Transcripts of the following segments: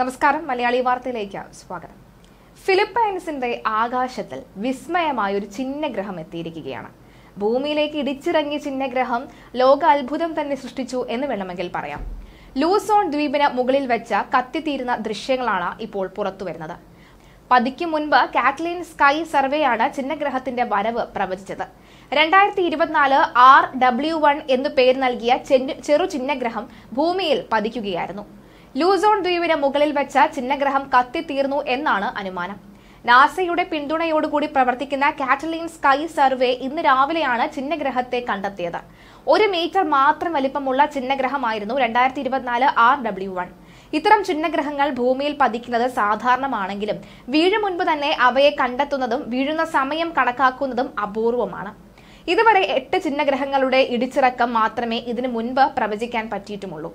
നമസ്കാരം മലയാളി വാർത്തയിലേക്ക് സ്വാഗതം ഫിലിപ്പൈൻസിന്റെ ആകാശത്തിൽ വിസ്മയമായ ഒരു ചിഹ്നഗ്രഹം എത്തിയിരിക്കുകയാണ് ഭൂമിയിലേക്ക് ഇടിച്ചിറങ്ങിയ ചിഹ്നഗ്രഹം ലോക അത്ഭുതം തന്നെ സൃഷ്ടിച്ചു എന്ന് വേണമെങ്കിൽ പറയാം ലൂസോൺ ദ്വീപിന് മുകളിൽ വെച്ച കത്തിത്തീരുന്ന ദൃശ്യങ്ങളാണ് ഇപ്പോൾ പുറത്തു വരുന്നത് പതിക്ക് മുൻപ് കാറ്റ്ലിൻ സ്കൈ സർവേയാണ് ചിഹ്നഗ്രഹത്തിന്റെ വരവ് പ്രവചിച്ചത് രണ്ടായിരത്തി ഇരുപത്തിനാല് ആർ ഡബ്ല്യു വൺ എന്നു പേര് നൽകിയ ചെറു ചിഹ്നഗ്രഹം ഭൂമിയിൽ പതിക്കുകയായിരുന്നു ലൂസോൺ ദ്വീപിന് മുകളിൽ വെച്ച ചിഹ്നഗ്രഹം കത്തിത്തീർന്നു എന്നാണ് അനുമാനം നാസയുടെ പിന്തുണയോടുകൂടി പ്രവർത്തിക്കുന്ന കാറ്റലിൻ സ്കൈ സർവേ ഇന്ന് രാവിലെയാണ് ചിഹ്നഗ്രഹത്തെ കണ്ടെത്തിയത് ഒരു മീറ്റർ മാത്രം വലിപ്പമുള്ള ചിഹ്നഗ്രഹമായിരുന്നു രണ്ടായിരത്തി ഇരുപത്തിനാല് ആർ ഡബ്ല്യു വൺ ഇത്തരം ചിഹ്നഗ്രഹങ്ങൾ ഭൂമിയിൽ പതിക്കുന്നത് സാധാരണമാണെങ്കിലും വീഴു മുൻപ് തന്നെ അവയെ കണ്ടെത്തുന്നതും വീഴുന്ന സമയം കണക്കാക്കുന്നതും അപൂർവമാണ് ഇതുവരെ എട്ട് ചിഹ്നഗ്രഹങ്ങളുടെ ഇടിച്ചിറക്കം മാത്രമേ ഇതിനു മുൻപ് പ്രവചിക്കാൻ പറ്റിയിട്ടുമുള്ളൂ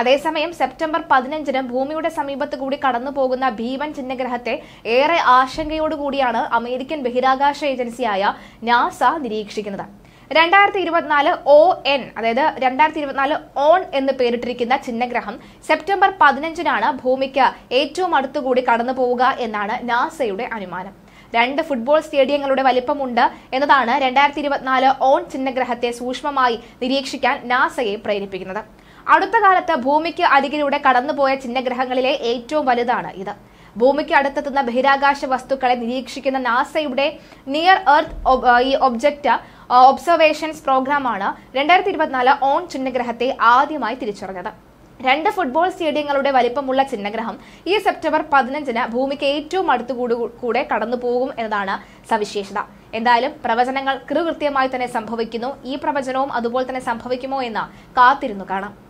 അതേസമയം സെപ്റ്റംബർ പതിനഞ്ചിന് ഭൂമിയുടെ സമീപത്ത് കൂടി കടന്നു പോകുന്ന ഭീമൻ ചിഹ്നഗ്രഹത്തെ ഏറെ ആശങ്കയോടുകൂടിയാണ് അമേരിക്കൻ ബഹിരാകാശ ഏജൻസിയായ നാസ നിരീക്ഷിക്കുന്നത് രണ്ടായിരത്തി ഇരുപത്തിനാല് ഒ എൻ അതായത് രണ്ടായിരത്തി ഇരുപത്തിനാല് ഓൺ എന്ന് പേരിട്ടിരിക്കുന്ന ചിഹ്നഗ്രഹം സെപ്റ്റംബർ പതിനഞ്ചിനാണ് ഭൂമിക്ക് ഏറ്റവും അടുത്തുകൂടി കടന്നു പോവുക എന്നാണ് നാസയുടെ അനുമാനം രണ്ട് ഫുട്ബോൾ സ്റ്റേഡിയങ്ങളുടെ വലിപ്പമുണ്ട് എന്നതാണ് രണ്ടായിരത്തി ഇരുപത്തിനാല് ഓൺ ചിഹ്നഗ്രഹത്തെ സൂക്ഷ്മമായി നിരീക്ഷിക്കാൻ നാസയെ പ്രേരിപ്പിക്കുന്നത് അടുത്ത കാലത്ത് ഭൂമിക്ക് അരികിലൂടെ കടന്നുപോയ ചിഹ്നഗ്രഹങ്ങളിലെ ഏറ്റവും വലുതാണ് ഇത് ഭൂമിക്ക് അടുത്തെത്തുന്ന ബഹിരാകാശ വസ്തുക്കളെ നിരീക്ഷിക്കുന്ന നാസയുടെ നിയർ എർത്ത് ഈ ഒബ്ജക്റ്റ് ഒബ്സർവേഷൻസ് പ്രോഗ്രാമാണ് രണ്ടായിരത്തി ഇരുപത്തിനാല് ഓൺ ചിഹ്നഗ്രഹത്തെ ആദ്യമായി തിരിച്ചറിഞ്ഞത് രണ്ട് ഫുട്ബോൾ സ്റ്റേഡിയങ്ങളുടെ വലിപ്പമുള്ള ചിഹ്നഗ്രഹം ഈ സെപ്റ്റംബർ പതിനഞ്ചിന് ഭൂമിക്ക് ഏറ്റവും അടുത്തുകൂടി കൂടെ കടന്നു പോകും എന്നതാണ് സവിശേഷത എന്തായാലും പ്രവചനങ്ങൾ കൃകൃത്യമായി തന്നെ സംഭവിക്കുന്നു ഈ പ്രവചനവും അതുപോലെ തന്നെ സംഭവിക്കുമോ എന്ന് കാത്തിരുന്നു കാണാം